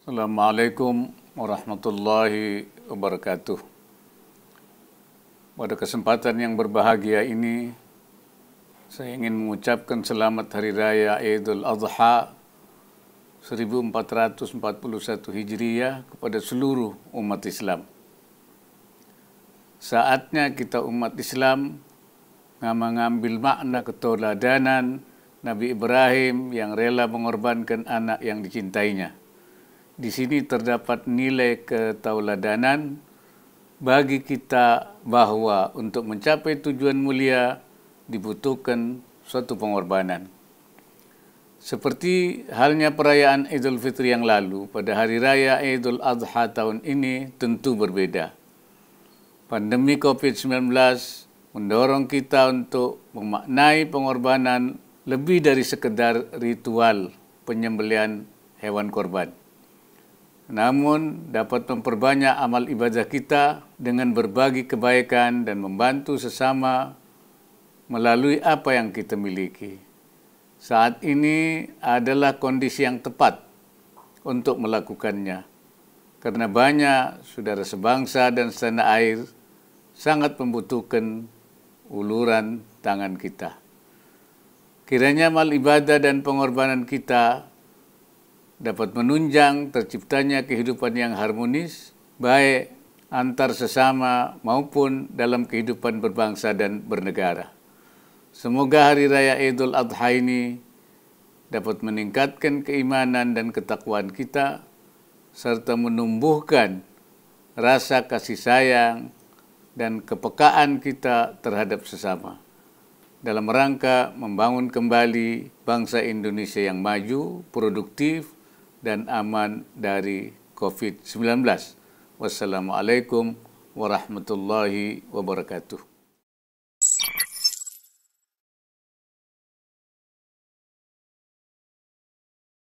Assalamualaikum warahmatullahi wabarakatuh. Pada kesempatan yang berbahagia ini, saya ingin mengucapkan selamat Hari Raya Idul Adha 1441 Hijriah kepada seluruh umat Islam. Saatnya kita umat Islam mengambil makna keteladanan Nabi Ibrahim yang rela mengorbankan anak yang dicintainya di sini terdapat nilai ketauladanan bagi kita bahwa untuk mencapai tujuan mulia dibutuhkan suatu pengorbanan. Seperti halnya perayaan Idul Fitri yang lalu, pada hari raya Idul Adha tahun ini tentu berbeda. Pandemi COVID-19 mendorong kita untuk memaknai pengorbanan lebih dari sekedar ritual penyembelian hewan korban namun dapat memperbanyak amal ibadah kita dengan berbagi kebaikan dan membantu sesama melalui apa yang kita miliki. Saat ini adalah kondisi yang tepat untuk melakukannya, karena banyak saudara sebangsa dan setanah air sangat membutuhkan uluran tangan kita. Kiranya amal ibadah dan pengorbanan kita dapat menunjang terciptanya kehidupan yang harmonis, baik antar sesama maupun dalam kehidupan berbangsa dan bernegara. Semoga Hari Raya Idul Adha ini dapat meningkatkan keimanan dan ketakwaan kita, serta menumbuhkan rasa kasih sayang dan kepekaan kita terhadap sesama dalam rangka membangun kembali bangsa Indonesia yang maju, produktif, dan aman dari COVID-19. Wassalamualaikum warahmatullahi wabarakatuh.